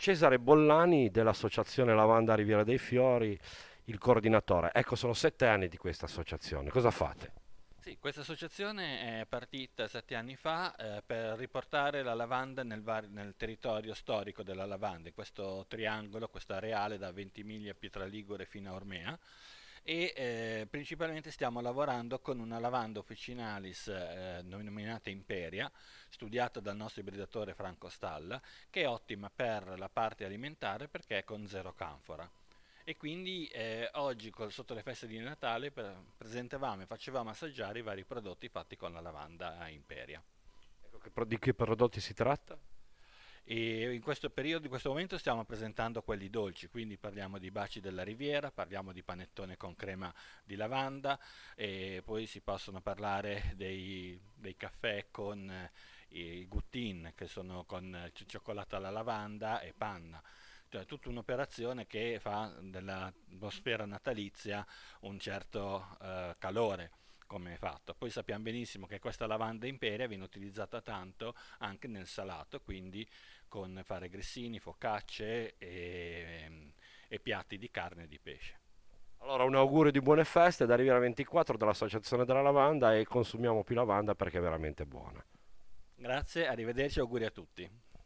Cesare Bollani dell'associazione Lavanda Riviera dei Fiori, il coordinatore. Ecco, sono sette anni di questa associazione, cosa fate? Sì, questa associazione è partita sette anni fa eh, per riportare la lavanda nel, nel, territorio storico della lavanda, in questo triangolo, questo areale da Ventimiglia, Pietraligure fino a Ormea e eh, principalmente stiamo lavorando con una lavanda officinalis eh, denominata Imperia, studiata dal nostro ibridatore Franco Stalla, che è ottima per la parte alimentare perché è con zero canfora. E quindi eh, oggi col, sotto le feste di Natale presentavamo e facevamo assaggiare i vari prodotti fatti con la lavanda Imperia. Ecco, di che prodotti si tratta? E in questo periodo, in questo momento stiamo presentando quelli dolci, quindi parliamo di baci della riviera, parliamo di panettone con crema di lavanda e poi si possono parlare dei, dei caffè con eh, i guttin che sono con cioccolato alla lavanda e panna. Cioè tutta un'operazione che fa dell'atmosfera natalizia un certo eh, calore come è fatto. Poi sappiamo benissimo che questa lavanda imperia viene utilizzata tanto anche nel salato, quindi con fare grissini, focacce e, e piatti di carne e di pesce. Allora un augurio di buone feste da Riviera 24 dell'Associazione della Lavanda e consumiamo più lavanda perché è veramente buona. Grazie, arrivederci e auguri a tutti.